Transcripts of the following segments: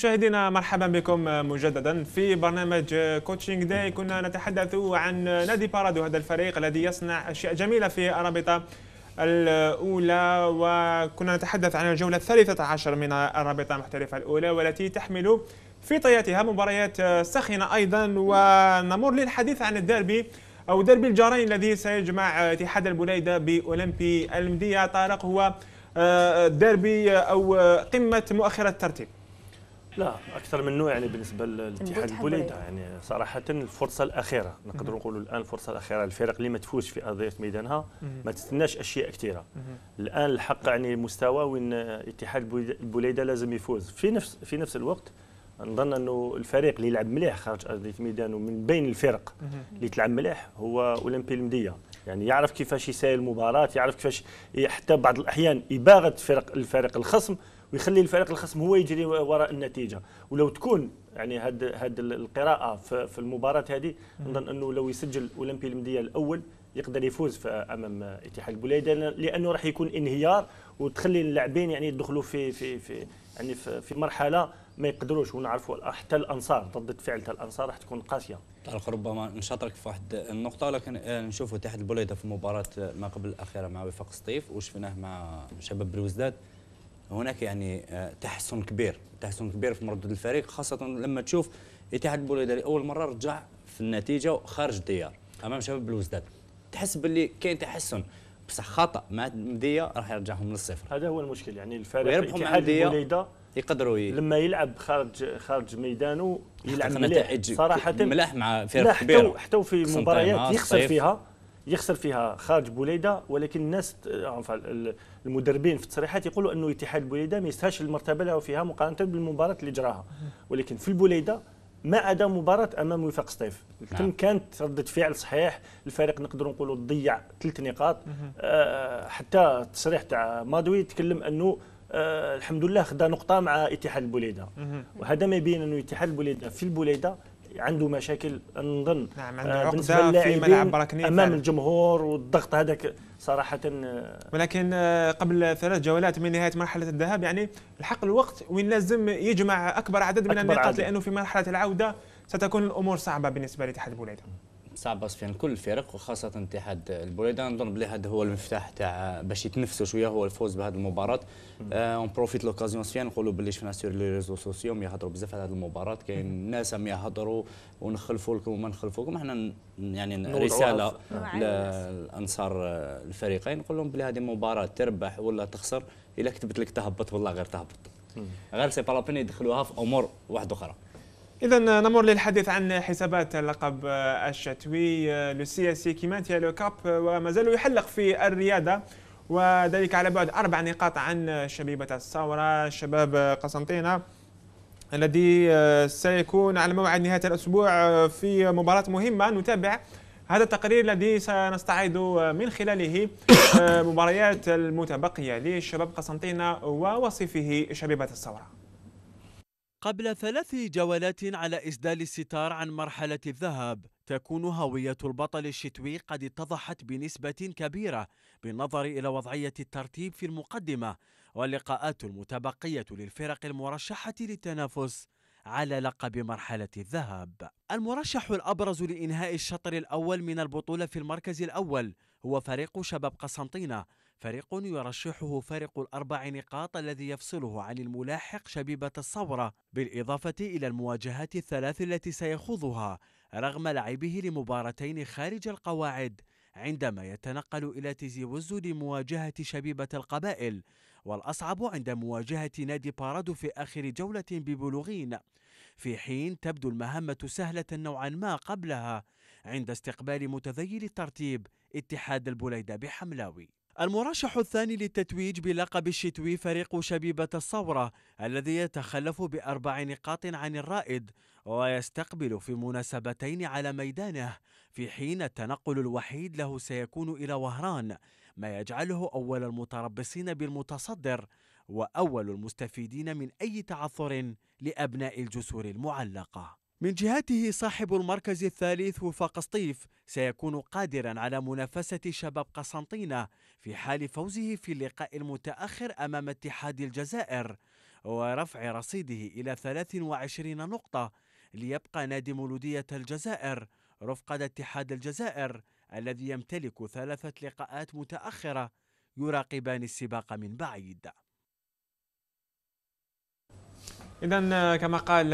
مشاهدينا مرحبا بكم مجددا في برنامج كوتشينج داي كنا نتحدث عن نادي بارادو هذا الفريق الذي يصنع اشياء جميله في الرابطه الأولى وكنا نتحدث عن الجولة الثالثة عشر من الرابطة المحترفة الأولى والتي تحمل في طياتها مباريات سخنة أيضا ونمر للحديث عن الديربي أو ديربي الجارين الذي سيجمع اتحاد البليدة بأولمبي المدية طارق هو ديربي أو قمة مؤخرة الترتيب لا اكثر منه يعني بالنسبه للاتحاد البوليده يعني. يعني صراحه الفرصه الاخيره نقدروا نقولوا الان الفرصه الاخيره الفرق اللي ما تفوز في ارضيه ميدانها ما تستناش اشياء كثيره الان الحق يعني مستوى وين اتحاد البوليده لازم يفوز في نفس في نفس الوقت نظن انه الفريق اللي يلعب مليح خارج ارضيه ميدانه من بين الفرق اللي تلعب مليح هو اولمبي المديه يعني يعرف كيفاش يساير المباراه يعرف كيفاش حتى بعض الاحيان يباغت فرق الفريق الخصم ويخلي الفريق الخصم هو يجري وراء النتيجه ولو تكون يعني هاد هاد القراءه في المباراه هذه نظن انه لو يسجل اولمبي المديه الاول يقدر يفوز في امام اتحاد البلاد لانه راح يكون انهيار وتخلي اللاعبين يعني يدخلوا في في في يعني في, في مرحله ما يقدروش ونعرفوا حتى الانصار ردة فعل الانصار راح تكون قاسيه طارق ربما نشاطرك في واحد النقطه لكن آه، نشوفوا اتحاد البليده في مباراه ما قبل الاخيره مع وفاق سطيف وشفناه مع شباب بروزداد هناك يعني آه، تحسن كبير تحسن كبير في مردود الفريق خاصه لما تشوف اتحاد البوليداري اول مره رجع في النتيجه وخارج الديار امام شباب بلوزداد تحس باللي كاين تحسن بصح خطا مع مديه راح يرجعهم للصفر هذا هو المشكل يعني الفريق اتحاد البوليدا يقدروا ي... لما يلعب خارج خارج ميدانه يلعب مليح صراحه ملاح مع فرق كبيره حتى في مباريات يخسر فيها يخسر فيها خارج بوليده ولكن الناس آه، المدربين في التصريحات يقولوا انه اتحاد بوليده ما يستاهلش المرتبه اللي فيها مقارنه بالمباراه اللي جراها ولكن في البوليده ما عدا مباراة أمام وفاق سطيف نعم. كانت ردة فعل صحيح الفريق نقدر نقولوا ضيع ثلاث نقاط آه حتى التصريح تاع مادوي تكلم أنه آه الحمد لله خدا نقطة مع اتحاد البوليدة وهذا ما يبين أنه اتحاد البوليدة في البوليدة عنده مشاكل نظن نعم عنده آه، عقده في ملعب براكنيف امام فعلا. الجمهور والضغط هذاك صراحه آه. ولكن آه، قبل ثلاث جولات من نهايه مرحله الذهاب يعني الحق الوقت وين لازم يجمع اكبر عدد من أكبر النقاط لانه في مرحله العوده ستكون الامور صعبه بالنسبه لاتحاد بوليده صعبه في كل الفرق وخاصه اتحاد البريده نظن بلي هذا هو المفتاح تاع باش يتنفسوا شويه هو الفوز بهذه المباراه اون بروفيت لوكازيون سفيان نقولوا بلي شفنا سور لي ريزو سوسيو يهضروا بزاف على هذه المباراه كاين ناس يهضروا ونخلفوا لكم وما نخلفوكم احنا يعني رساله لانصار آه، الفريقين نقول لهم بلي هذه مباراه تربح ولا تخسر الا كتبت لك تهبط والله غير تهبط غير سي با لابين يدخلوها في امور واحده اخرى إذا نمر للحديث عن حسابات اللقب الشتوي السياسي آه، كيمانتيا لو كاب آه، وما زال يحلق في الرياضة وذلك على بعد أربع نقاط عن شبيبة الثورة شباب قسنطينة الذي آه، سيكون على موعد نهاية الأسبوع في مباراة مهمة نتابع هذا التقرير الذي سنستعرض من خلاله مباريات المتبقية لشباب قسنطينة ووصفه شبيبة الثورة قبل ثلاث جولات على إسدال الستار عن مرحلة الذهاب تكون هوية البطل الشتوي قد اتضحت بنسبة كبيرة بالنظر إلى وضعية الترتيب في المقدمة واللقاءات المتبقية للفرق المرشحة للتنافس على لقب مرحلة الذهاب. المرشح الأبرز لإنهاء الشطر الأول من البطولة في المركز الأول هو فريق شباب قسنطينة فريق يرشحه فريق الأربع نقاط الذي يفصله عن الملاحق شبيبة الصورة بالإضافة إلى المواجهات الثلاث التي سيخوضها رغم لعبه لمباراتين خارج القواعد عندما يتنقل إلى تيزي وزو لمواجهة شبيبة القبائل والأصعب عند مواجهة نادي بارادو في آخر جولة ببلوغين في حين تبدو المهمة سهلة نوعا ما قبلها عند استقبال متذيل الترتيب اتحاد البوليدة بحملاوي المرشح الثاني للتتويج بلقب الشتوي فريق شبيبة الصورة الذي يتخلف بأربع نقاط عن الرائد ويستقبل في مناسبتين على ميدانه في حين التنقل الوحيد له سيكون إلى وهران ما يجعله أول المتربصين بالمتصدر وأول المستفيدين من أي تعثر لأبناء الجسور المعلقة من جهته صاحب المركز الثالث وفاق سطيف سيكون قادرا على منافسة شباب قسنطينة في حال فوزه في اللقاء المتأخر أمام اتحاد الجزائر ورفع رصيده إلى 23 نقطة ليبقى نادي مولودية الجزائر رفقة اتحاد الجزائر الذي يمتلك ثلاثة لقاءات متأخرة يراقبان السباق من بعيد إذا كما قال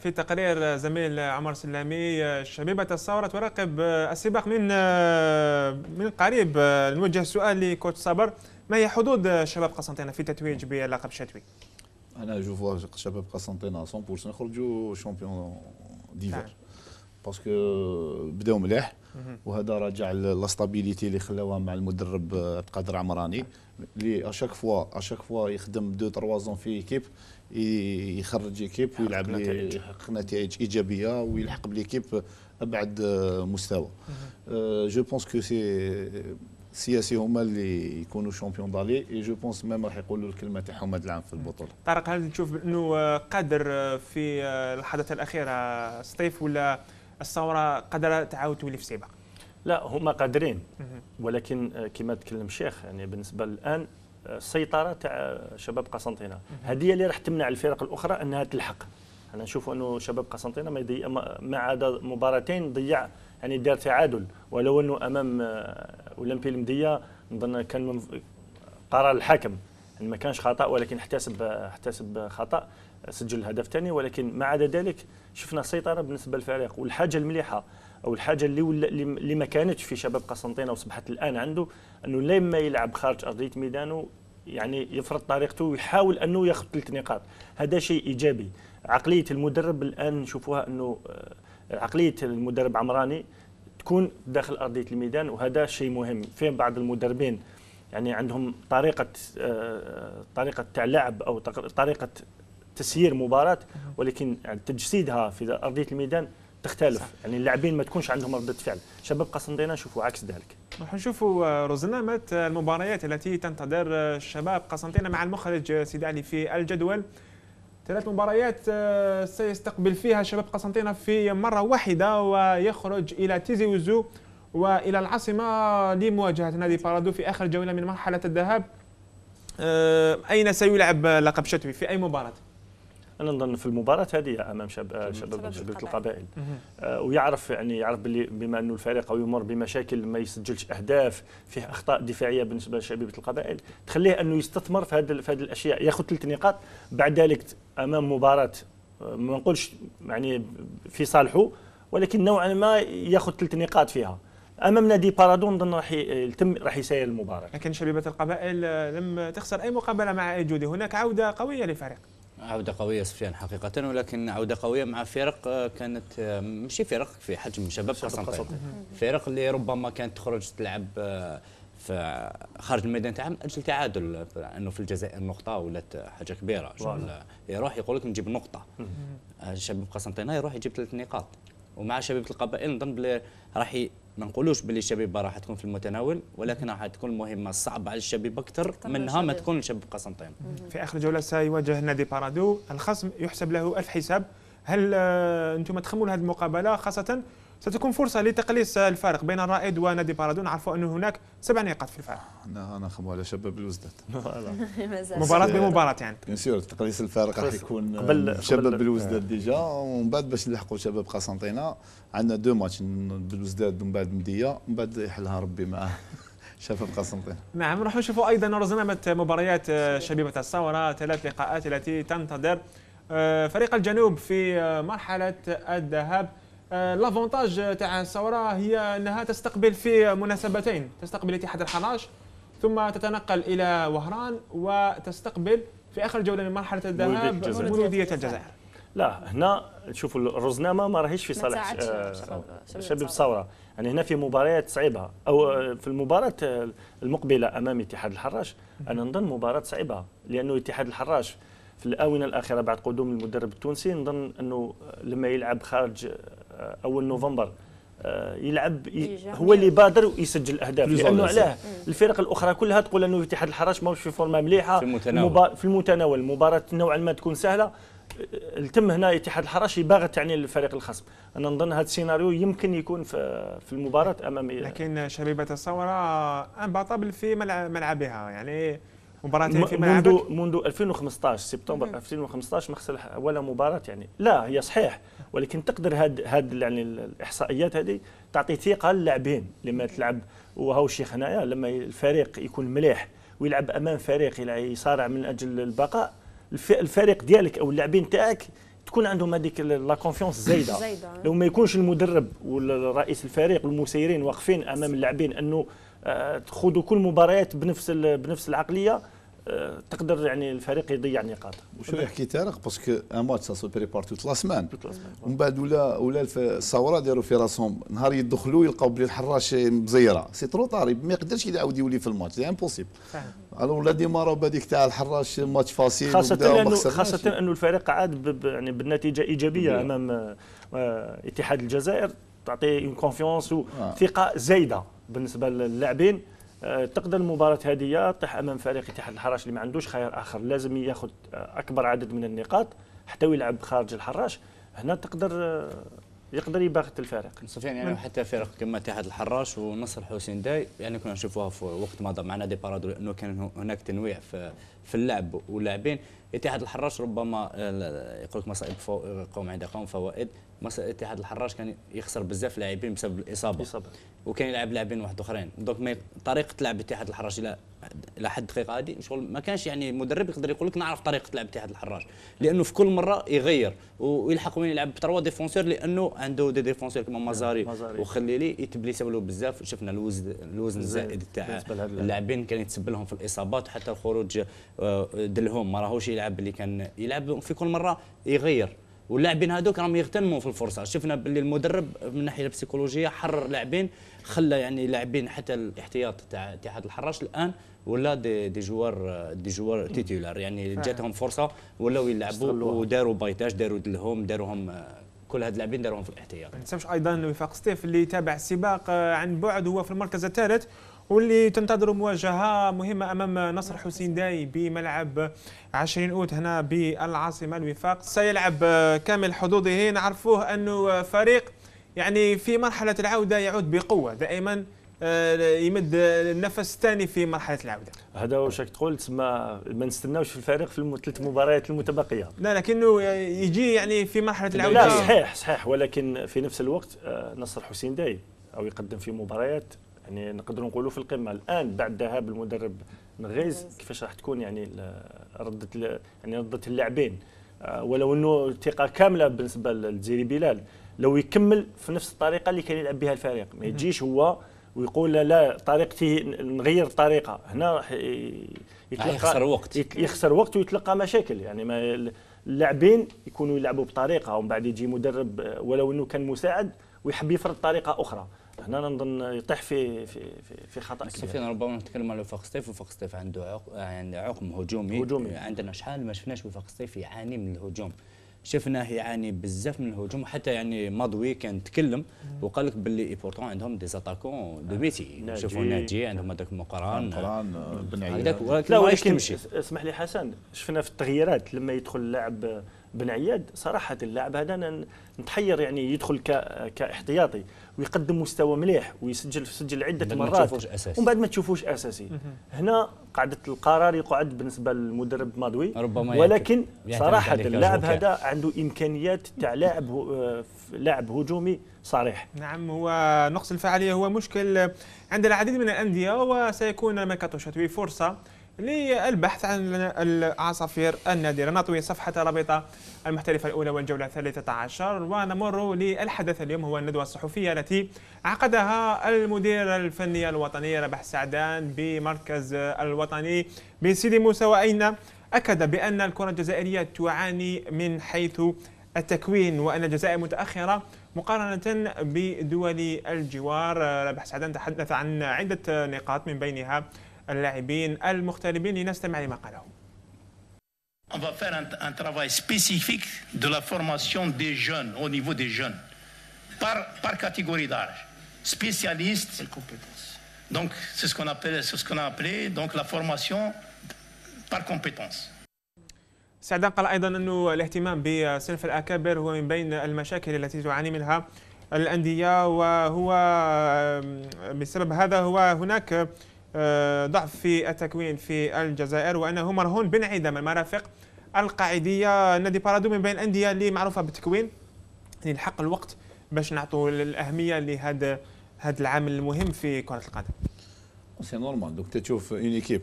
في تقرير زميل عمر سلامي شبيبة الثورة تراقب السباق من من قريب نوجه سؤال لكوتش صبر ما هي حدود شباب قسنطينة في تتويج بلقب شتوي؟ أنا جو فوا شباب قسنطينة 100% خرجوا شامبيون ديفير نعم. باسكو بداو مليح وهذا راجع لاستابيليتي اللي خلاوها مع المدرب عبد القادر عمراني اللي اشاك فوا اشاك فوا يخدم دو تروا زون في ايكيب يخرج ايكيب ويلعب نتائج نتائج ايجابيه ويلحق بليكيب ابعد مستوى جو بونس كو سي سياسي هما اللي يكونوا شامبيون دالي اي جو بونس ميم راح يقولوا الكلمه تاعهم هذا العام في البطوله طارق هل تشوف بانه قادر في اللحظات الاخيره سطيف ولا الثوره قادره تعاود تولي في سباق لا هما قادرين ولكن كما تكلم الشيخ يعني بالنسبه الان السيطره تاع شباب قسنطينه هذه اللي راح تمنع الفرق الاخرى انها تلحق انا نشوف انه شباب قسنطينه ما, يضيع ما عدا مباراتين ضيع يعني دار تعادل ولو انه امام آه، اولمبي المديه نظن كان من قرار الحكم يعني ما كانش خطا ولكن احتسب احتسب خطا سجل هدف ثاني ولكن ما عدا ذلك شفنا سيطره بالنسبه للفريق والحاجه المليحه او الحاجه اللي اللي ما كانتش في شباب قسنطينه واصبحت الان عنده انه لما يلعب خارج ارضيه ميدانه يعني يفرض طريقته ويحاول انه ياخذ ثلاث نقاط هذا شيء ايجابي عقليه المدرب الان نشوفوها انه آه، عقليه المدرب عمراني تكون داخل ارضيه الميدان وهذا شيء مهم فين بعض المدربين يعني عندهم طريقه آه، طريقه تاع لعب او طريقه تسيير مباراه ولكن يعني تجسيدها في ارضيه الميدان تختلف صح. يعني اللاعبين ما تكونش عندهم ردة فعل شباب قسنطينة نشوفوا عكس ذلك راح نشوفوا آه، رزنامة آه، المباريات التي تنتظر آه، شباب قسنطينة مع المخرج سيد علي في الجدول ثلاث مباريات سيستقبل فيها شباب قسنطينة في مرة واحدة ويخرج إلى تيزي وزو والى العاصمه لمواجهه نادي بارادو في اخر جوله من مرحله الذهاب اين سيلعب لقب شتوي في اي مباراه انا نظن في المباراه هذه امام شباب شباب جبله القبائل آه ويعرف يعني يعرف باللي بما انه الفريق يمر بمشاكل ما يسجلش اهداف فيه اخطاء دفاعيه بالنسبه لشبيبه القبائل تخليه انه يستثمر في هذه في هذه الاشياء ياخذ ثلاث نقاط بعد ذلك امام مباراه آه، ما نقولش يعني في صالحه ولكن نوعا ما ياخذ ثلاث نقاط فيها امام نادي بارادون نظن راح يتم راح يسير المباراه لكن شبيبه القبائل آه، لم تخسر اي مقابله مع ايجودي هناك عوده قويه للفريق عودة قوية سفيان حقيقة ولكن عودة قوية مع فرق آه، كانت آه، ماشي فرق في حجم شباب قسنطين فرق اللي ربما كانت تخرج تلعب آه، في خارج الميدان تاعها من اجل تعادل انه في الجزائر نقطه ولات حاجه كبيره يروح يقول لك نجيب نقطه شباب قسنطينه يروح يجيب ثلاث نقاط ومع شباب القبائل نظن بلي راح ما نقولوش باللي الشبيبه راح تكون في المتناول ولكن راح تكون مهمه صعبه على الشبيبه اكثر منها ما تكون لشبيب قسنطين في اخر جوله سيواجه نادي بارادو الخصم يحسب له الف حساب هل آه، انتم تخمون هذه المقابله خاصه ستكون فرصه لتقليص الفارق بين الرائد ونادي بارادون نعرفوا انه هناك سبع نقاط في الفارق آه، انا انا خبوا على شباب الوزداد مباراه بمباراه يعني بيان سور تقليص الفارق راح يكون قبل آه، شباب بالوزداد آه. ديجا ومن بعد باش نلحقوا شباب قسنطينه عندنا دو ماتش بالوزداد ومن بعد مديه ومن بعد يحلها ربي معاه شباب قسنطينة نعم راح نشوفوا ايضا رزنامه مباريات شبيبه الثوره ثلاث لقاءات التي تنتظر فريق الجنوب في مرحله الذهاب لافونتاج آه، تاع الثوره هي انها تستقبل في مناسبتين تستقبل اتحاد الحراج ثم تتنقل الى وهران وتستقبل في اخر جوله من مرحله الذهاب مولوديه الجزائر لا هنا شوفوا الرزنامه ما راهيش في صالح آه، شباب الثوره يعني هنا في مباريات صعيبه او آه، في المباراه المقبله امام اتحاد الحراش انا نظن مباراه صعيبه لانه اتحاد الحراش في الاونه الاخيره بعد قدوم المدرب التونسي نظن انه لما يلعب خارج آه، اول نوفمبر آه، يلعب هو اللي بادر ويسجل الاهداف لانه علاه الفرق الاخرى كلها تقول انه اتحاد الحراش ماهوش في فورمه مليحه في المتناول في المتناول المباراه نوعا ما تكون سهله آه، التم هنا اتحاد الحراش يباغت يعني الفريق الخصم انا نظن هذا السيناريو يمكن يكون في, في المباراه امام لكن شبيبه الثوره انبطبل في ملعبها يعني مباراتين في ملعبك منذ منذ 2015 سبتمبر 2015 ما خسر ولا مباراه يعني لا هي صحيح ولكن تقدر هاد هاد يعني الاحصائيات هذه تعطي ثقه للاعبين لما تلعب وهو الشيخ هنايا لما الفريق يكون مليح ويلعب امام فريق يصارع من اجل البقاء الفريق ديالك او اللاعبين تاعك تكون عندهم هذيك لا كونفيونس زايده آه. لو ما يكونش المدرب ولا رئيس الفريق والمسيرين واقفين امام اللاعبين انه آه، تخوضوا كل مباريات بنفس بنفس العقليه آه، تقدر يعني الفريق يضيع نقاط وشو يحكي تاريخ باسكو ان ماتش سا سو بريبار توت لا سمان ومن بعد ولا ولا الثوره داروا في راسهم نهار يدخلوا يلقاو بلي الحراش مزيره سي ترو طاري ما يقدرش يعاود يولي في الماتش سي امبوسيبل الو لا ديمارو بهذيك تاع الحراش ماتش فاسيل خاصه انه خاصه انه الفريق عاد يعني بالنتيجه ايجابيه امام آه، اتحاد الجزائر تعطيه اون كونفونس وثقه زايده بالنسبه للاعبين آه، تقدر المباراة هذه طيح أمام فريق اتحاد الحراش اللي ما عندوش خيار آخر لازم ياخذ آه، أكبر عدد من النقاط حتى ويلعب خارج الحراش هنا تقدر آه، يقدر يباغت الفريق سفيان يعني نعم. حتى فرق كما اتحاد الحراش ونصر حسين داي يعني كنا نشوفوها في وقت مضى معنا دي بارادو لانه كان هناك تنويع في في اللعب واللاعبين اتحاد الحراش ربما يقول لك مصائب قوم عند قوم فوائد اتحاد الحراش كان يخسر بزاف لاعبين بسبب الاصابه, الإصابة. وكان يلعب لاعبين واحد اخرين دونك طريقه لعب اتحاد الحراش الى حد دقيقه هذه شغل ما كانش يعني مدرب يقدر يقول لك نعرف طريقه لعب اتحاد الحراش لانه في كل مره يغير ويلحق وين يلعب بتروا ديفونسور لانه عنده دي ديفونسور كما مزاري نعم، وخليلي يتبلي له بزاف شفنا الوزن الوزن الزائد تاع اللاعبين كان يتسبب لهم في الاصابات وحتى الخروج آه، دلهم ما راهوش يلعب اللي كان يلعب في كل مره يغير واللاعبين هذوك راهم يغتنموا في الفرصه شفنا باللي المدرب من الناحيه البسيكولوجيه حرر لاعبين خلى يعني لاعبين حتى الاحتياط تاع اتحاد الحراش الان ولا دي, دي جوار دي جوار تيتولار يعني جاتهم فرصه ولاو يلعبوا وداروا بايتاج داروا دلهم داروهم كل هاد اللاعبين داروهم في الاحتياط. ما تنساوش ايضا وفاق ستيف اللي تابع السباق آه، عن بعد هو في المركز الثالث واللي تنتظر مواجهه مهمه امام نصر حسين داي بملعب 20 اوت هنا بالعاصمه الوفاق سيلعب كامل حظوظه نعرفوه انه فريق يعني في مرحله العوده يعود بقوه دائما آه، يمد النفس الثاني في مرحله العوده هذا واش شك تقول تسمى ما نستناوش الفريق في الثلاث مباريات المتبقيه لا لكنه يجي يعني في مرحله العوده لا صحيح صحيح ولكن في نفس الوقت آه، نصر حسين داي او يقدم في مباريات يعني نقدروا نقولوا في القمه الان بعد ذهاب المدرب نغيز كيفاش راح تكون يعني رده يعني رده اللاعبين آه، ولو انه ثقه كامله بالنسبه للجزيري بلال لو يكمل في نفس الطريقه اللي كان يلعب بها الفريق ما يجيش هو ويقول لا, لا طريقتي نغير الطريقه هنا يتلقى يخسر وقت يخسر وقت ويتلقى مشاكل يعني ما اللاعبين يكونوا يلعبوا بطريقه ومن بعد يجي مدرب آه، ولو انه كان مساعد ويحب يفرض طريقه اخرى هنا نظن يطيح في في في, في خطا كبير سفيان ربما نتكلم على وفاق سطيف وفاق سطيف عنده عقم يعني عقم هجومي هجومي عندنا شحال ما شفناش وفاق سطيف يعاني من الهجوم شفناه يعاني بزاف من الهجوم حتى يعني ماضوي كان تكلم وقال لك باللي بورتون عندهم دي زاتاكون دو ميتي شوفوا ناجي عندهم هذاك مقران مقران آه، بن عياد ولكن تمشي اسمح لي حسن شفنا في التغييرات لما يدخل اللاعب بن عياد صراحه اللاعب هذا نتحير يعني يدخل كاحتياطي ويقدم مستوى مليح ويسجل سجل عده مرات ومن بعد ما تشوفوش اساسي هنا قاعده القرار يقعد بالنسبه للمدرب مادوي ربما ولكن صراحه اللاعب هذا عنده امكانيات تاع لاعب آه، لاعب هجومي صريح نعم هو نقص الفعاليه هو مشكل عند العديد من الانديه وسيكون ميركاتو شتوي فرصه للبحث عن العصافير النادرة نطوي صفحة رابطة المحترفة الأولى والجولة الثالثة عشر ونمر للحدث اليوم هو الندوة الصحفية التي عقدها المدير الفني الوطني ربح سعدان بمركز الوطني بسيدي موسى وأين أكد بأن الكرة الجزائرية تعاني من حيث التكوين وأن الجزائر متأخرة مقارنة بدول الجوار ربح سعدان تحدث عن عدة نقاط من بينها اللاعبين المغتربين لنستمع لما قاله On va faire un, un travail spécifique de la formation des jeunes, au niveau des jeunes, par, par catégorie d'âge, spécialiste. Et compétences. Donc, c'est ce qu'on ce qu a appelé donc, la formation par compétences. سعد قال ايضا انه الاهتمام بصنف الاكابر هو من بين المشاكل التي تعاني منها الانديه وهو بسبب هذا هو هناك آه، ضعف في التكوين في الجزائر وانه مرهون بانعدام المرافق القاعديه نادي بارادو من بين الانديه اللي معروفه بالتكوين يعني الحق الوقت باش نعطوا الاهميه لهذا هذا العامل المهم في كره القدم سي نورمال دوك تشوف اون ايكيب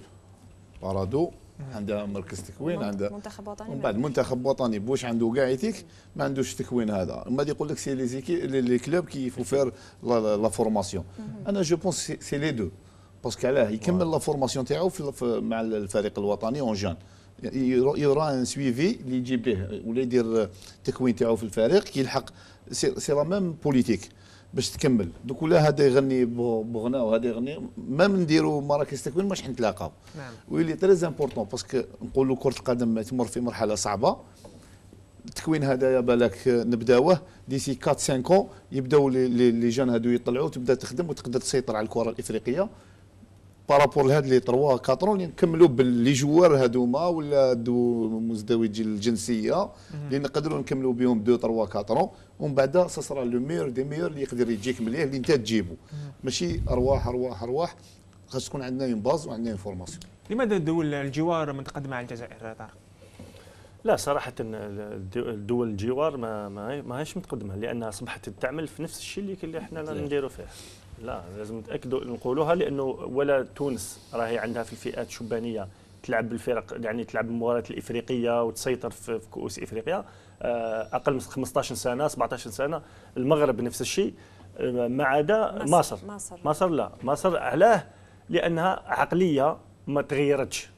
بارادو عندها مركز تكوين عندها منتخب وطني من بعد منتخب وطني بوش عنده كاع ايتيك ما عندوش التكوين هذا ما يقول لك سي لي كلوب كي فو فير لا فورماسيون انا جو بونس سي لي دو باسكو علاه يكمل لا فورماسيون تاعو مع الفريق الوطني اون جان يرى ان سويفي اللي يجيب به ولا يدير التكوين تاعو في الفريق يلحق سي لا ميم بوليتيك باش تكمل دوك ولا هذا يغني بغنى وهذا يغني ما نديروا مراكز تكوين مش حنتلاقاو نعم ويلي تريز امبورطون باسكو نقولوا كره القدم تمر في مرحله صعبه التكوين هذا يا بالك نبداوه ديسي 4 5 يبداو لي جان هادو يطلعوا تبدا تخدم وتقدر تسيطر على الكره الافريقيه بارابور لهاد لي تروا اللي نكملوا باللي جوار هذوما ولا دو مزدوجي الجنسيه اللي نقدروا نكملوا بهم دو تروا 4 ومن بعد سصرا لو ميور دي ميور اللي يقدر يجيك مليح اللي انت تجيبه ماشي ارواح ارواح ارواح خاص تكون عندنا اون باز وعندنا اون فورماسيون لماذا الدول الجوار متقدمه على الجزائر طارق؟ لا صراحة الدول الجوار ما ما ماهيش متقدمة لأنها أصبحت تعمل في نفس الشيء اللي احنا نديروا فيه لا لازم نتاكدوا نقولوها لانه ولا تونس راهي عندها في الفئات الشبانيه تلعب بالفرق يعني تلعب المباريات الافريقيه وتسيطر في كؤوس افريقيا آه، اقل من 15 سنه 17 سنه المغرب نفس الشيء آه، ما عدا مصر مصر لا مصر علاه لانها عقليه ما تغيرتش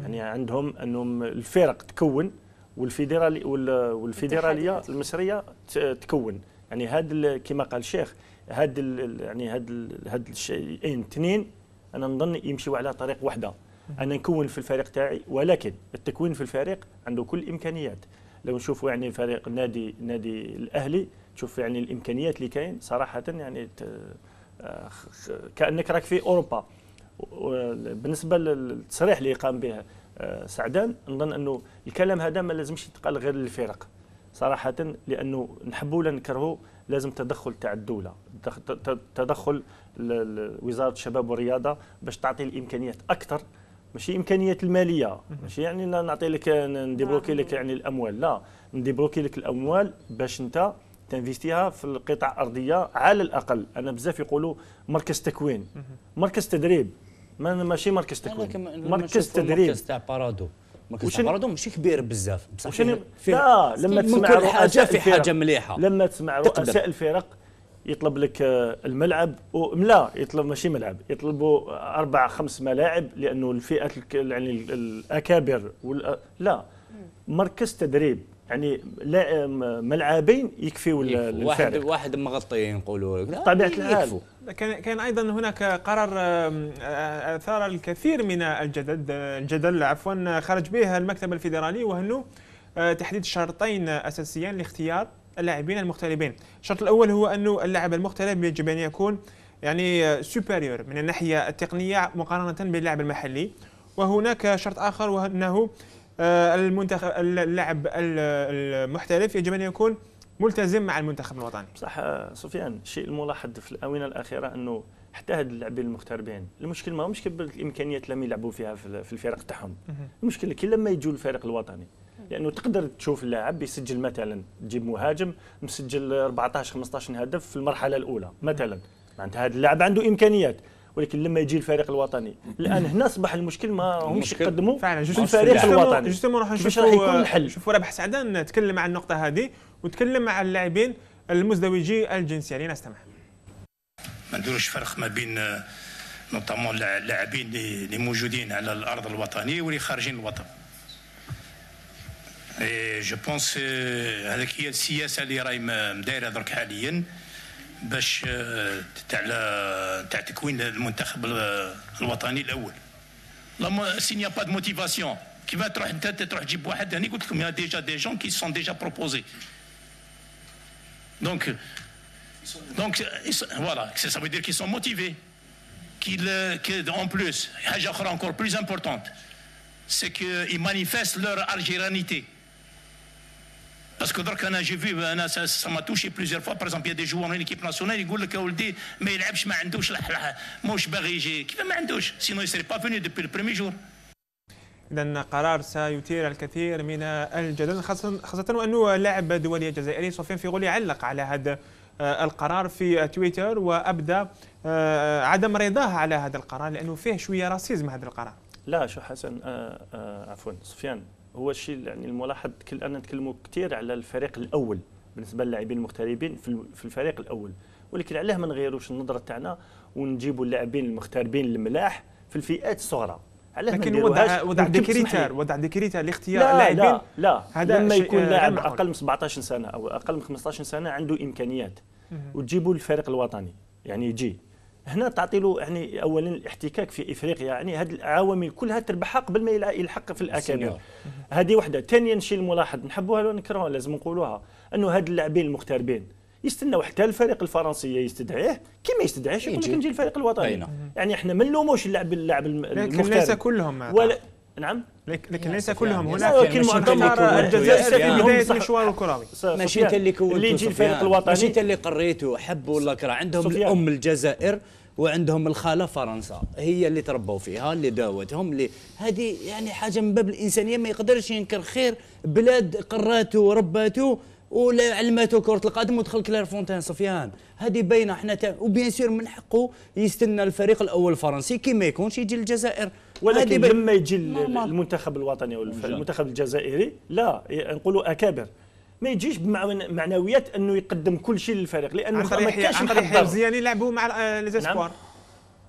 يعني عندهم انهم الفرق تكون والفيدرالي والفيدراليه المصريه تكون يعني هذا كما قال الشيخ هاد يعني هاد هاد الشيئين اثنين انا نظن يمشيوا على طريق واحده انا نكون في الفريق تاعي ولكن التكوين في الفريق عنده كل الامكانيات لو نشوفوا يعني فريق نادي نادي الاهلي تشوف يعني الامكانيات اللي كاين صراحه يعني آه، كانك راك في اوروبا بالنسبه للتصريح اللي قام به آه، سعدان نظن انه الكلام هذا ما لازمش يتقال غير للفرق صراحه لانه نحبوا ولا نكرهوا لازم تدخل تاع الدوله تدخل وزاره الشباب والرياضه باش تعطي الامكانيات اكثر ماشي امكانيات الماليه ماشي يعني نعطي لك نديبلوكي نعم. لك يعني الاموال لا نديبلوكي لك الاموال باش انت تنفيستيها في القطع الارضيه على الاقل انا بزاف يقولوا مركز تكوين مركز تدريب ما ماشي مركز تكوين مركز تدريب مركز تاع بارادو مركز بارادو ماشي كبير بزاف بصح لا لما تسمع رؤساء في حاجه مليحه لما تسمع رؤساء الفرق يطلب لك آه، الملعب لا يطلب ماشي ملعب يطلبوا اربع خمس ملاعب لانه الفئه يعني الاكابر آه، لا مركز تدريب يعني لا ملعبين يكفيوا واحد واحد مغطي نقولوا لك طبيعه الحال كان كان ايضا هناك قرار اثار الكثير من الجدل الجدل عفوا خرج به المكتب الفيدرالي وهنو تحديد شرطين اساسيين لاختيار اللاعبين المغتربين الشرط الأول هو أنه اللاعب المغترب يجب أن يكون يعني سوبريور من الناحية التقنية مقارنة باللاعب المحلي وهناك شرط آخر وانه أنه المنتخب اللاعب المحترف يجب أن يكون ملتزم مع المنتخب الوطني صح آه، سفيان الشيء الملاحظ في الاونه الاخيره انه حتى هاد اللاعبين المغتربين المشكل مش كبر الامكانيات اللي يلعبوا فيها في الفرق تاعهم المشكل كي لما يجوا الفريق الوطني لانه تقدر تشوف اللاعب يسجل مثلا تجيب مهاجم مسجل 14 15 هدف في المرحله الاولى مثلا معناتها هذا اللاعب عنده امكانيات ولكن لما يجي الفريق الوطني الان هنا اصبح المشكل ما همش يقدموا في الفريق الوطني جوستومون راح نشوفوا الحل شوفوا رابح سعدان تكلم عن النقطه هذه وتكلم عن اللاعبين المزدوجي الجنسي يعني نستمع ما نديروش فرق ما بين نوطامون اللاعبين اللي موجودين على الارض الوطنيه واللي خارجين الوطن Et je pense que si y a un salaire, il faut que les gens soient en train de se faire. Parce que c'est le moment de la mort. S'il n'y a pas de motivation, il y a déjà des gens qui sont déjà proposés. Donc voilà, ça veut dire qu'ils sont motivés. Euh, en plus, il une chose encore plus importante c'est qu'ils manifestent leur algérianité. Parce que quand j'ai vu, ça m'a touché plusieurs fois. Par exemple, il y a des joueurs en équipe nationale, ils disent que Ouldi, mais il ne ما عندوش موش باغي يجي كيف ما عندوش سينو يسري با فيني depuis le premier jour. إذا قرار سيثير الكثير من الجدل خاصة خاصة وأنه لاعب دولي جزائري سفيان فيغولي علق على هذا آه، القرار في تويتر وأبدى آه، عدم رضاه على هذا القرار لأنه فيه شوية راسيزم هذا القرار. لا شو حسن آه، عفوا سفيان هو الشيء يعني الملاحظ انا نتكلموا كثير على الفريق الاول بالنسبه للاعبين المغتربين في الفريق الاول ولكن علاه ما نغيروش النظره تاعنا ونجيبوا اللاعبين المغتربين الملاح في الفئات الصغرى علاه لكن وضع وضع ديكريتير وضع ديكريتير لاختيار لا لاعبين لا لا لما يكون لاعب اقل من 17 سنه او اقل من 15 سنه عنده امكانيات وتجيبوا الفريق الوطني يعني يجي هنا تعطي له يعني اولا الاحتكاك في افريقيا يعني هذه العوامل كلها تربحها قبل ما يلحق في الاكاديمي هذه وحده ثانيا شيء الملاحظ نحبوها ولا نكرهوها لازم نقولوها انه هاد اللاعبين المغتربين يستناو حتى الفريق الفرنسي يستدعيه كيما يستدعيش يقول لك نجي الفريق الوطني نعم. يعني احنا ما نلوموش اللاعب اللاعب المغترب لكن ليس كلهم ولا نعم لكن ليس كلهم هناك لكن معظم الجزائر في بدايه المشوار الكروي ماشي انت اللي كونت اللي يجي الفريق الوطني ماشي انت اللي قريته حبوا ولا كره عندهم الام الجزائر وعندهم الخاله فرنسا هي اللي تربوا فيها اللي داوتهم اللي هذه يعني حاجه من باب الانسانيه ما يقدرش ينكر خير بلاد قراته ورباته ولا علمته كره القدم ودخل كلير فونتين سفيان هذه باينه حنا وبيان سور من حقه يستنى الفريق الاول الفرنسي كي ما يكونش يجي الجزائر ولكن لما يجي المنتخب الوطني والمنتخب الجزائري لا نقولوا اكابر ما يجيش بمعنويات انه يقدم كل شيء للفريق لانه ما كانش محضر زياني لعبوا مع آه، ليزيسبوار نعم.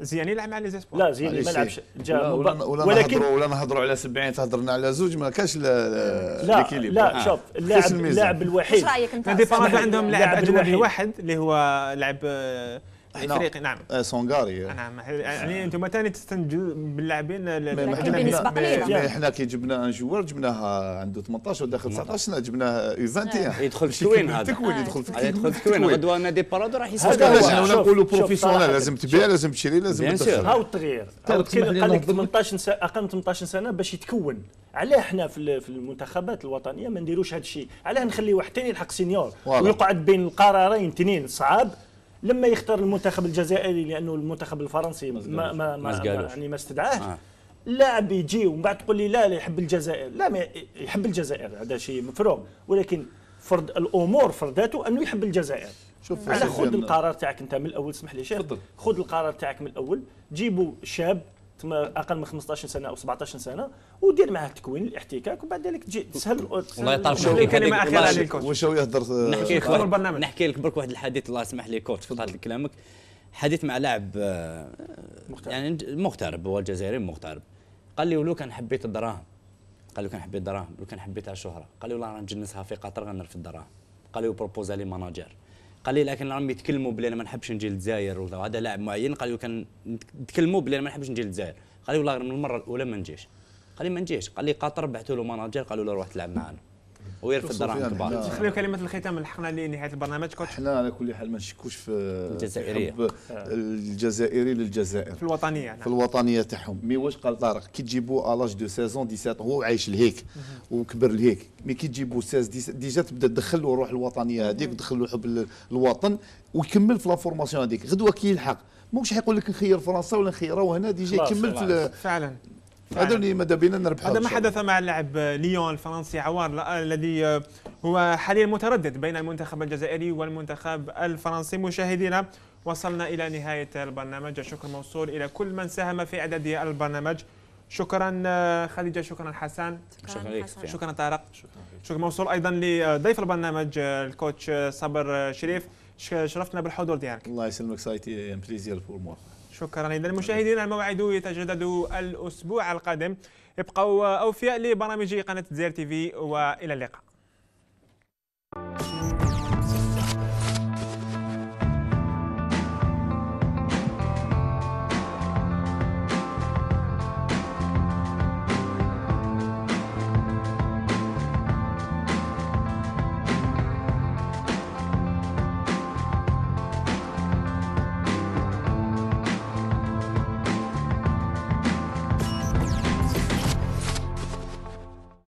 زياني لعب مع ليزيسبوار لا زياني ما لعبش جا ولا ولكن ولا نهضروا على 70 تهضرنا على زوج ما كانش لا لا آه. شوف اللاعب اللاعب الوحيد ايش رايك انت عندهم لاعب اجنبي واحد اللي هو لاعب آه، افريقي نعم, نعم. آه، سونغاري نعم يعني انتم ثاني تستنجدوا باللاعبين بالنسبه احنا كي جبنا ان جوار جبناه عنده 18 وداخل 19 سنه جبناه يدخل في التكوين هذا يدخل في التكوين يدخل في التكوين غدوه نادي بارادو راح يسجل هذا احنا نقولوا بروفيسيونال لازم تبيع لازم تشري لازم تدخل هاو التغيير قال لك 18 سنه اقل 18 سنه باش يتكون علاه احنا في المنتخبات الوطنيه ما نديروش هذا الشيء علاه نخلي واحد ثاني يلحق سينيور ويقعد بين القرارين اثنين صعاب لما يختار المنتخب الجزائري لانه المنتخب الفرنسي ما ما ما, يعني ما استدعاه آه. لاعب يجي ومن بعد تقول لي لا لا يحب الجزائر لا يحب الجزائر هذا شيء مفروغ ولكن فرض الامور فرضاته انه يحب الجزائر شوف على خذ القرار تاعك انت من الاول اسمح لي شيخ خذ القرار تاعك من الاول جيبوا شاب اقل من 15 سنه او 17 سنه ودير معاه التكوين الاحتكاك وبعد ذلك تجي تسهل والله يطال شوي كلمه اخيره عليك وشوي يهضر نحكي لك البرنامج نحكي لك برك واحد الحديث الله يسمح لي كوتش فضحت كلامك حديث مع لاعب آه، يعني مغترب هو الجزائري مغترب قال لي ولو كان حبيت الدراهم قال لي كان حبيت الدراهم لو كان حبيتها الشهره قال لي والله راه نجنسها في قطر غنرفد الدراهم قال لي بروبوزا لي ماناجير قال لي لكن راهم يتكلموا بلي انا ما نحبش نجي للجزائر وهذا لاعب معين قال لي كان نتكلموا بلي انا ما نحبش نجي للجزائر قال لي والله من المره الاولى ما نجيش قال لي ما نجيش قال لي قطر بعثوا له ماناجير قالوا له روح تلعب معنا ويرفض الدراهم الكبار خليو كلمه الختام لحقنا لنهايه البرنامج كوتش حنا على كل حال ما نشكوش في الجزائريه الجزائري للجزائر في الوطنيه نعم. في الوطنيه تاعهم مي واش قال طارق كي تجيبو الاج دو 16 17 هو عايش لهيك وكبر لهيك مي كي تجيبو 16 ديجا تبدا تدخل له روح الوطنيه هذيك تدخل له حب الوطن ويكمل في لا فورماسيون هذيك غدوه كي يلحق موش حيقول لك نخير فرنسا ولا نخير وهنا ديجا يكمل في فعلا هذول ماذا بينا نربح هذا ما حدث مع اللاعب ليون الفرنسي عوار الذي هو حاليا متردد بين المنتخب الجزائري والمنتخب الفرنسي مشاهدينا وصلنا الى نهايه البرنامج الشكر موصول الى كل من ساهم في اعداد البرنامج شكرا آه، خديجه شكرا حسن شكرا شكرا طارق شكرا, شكرا موصول ايضا لضيف البرنامج آه، الكوتش آه، صبر شريف شرفتنا بالحضور ديالك الله يسلمك سايتي ام بليزير فور موا شكرا إذا المشاهدين الموعد يتجدد الأسبوع القادم ابقوا أوفياء لبرامج قناة زير تي في وإلى اللقاء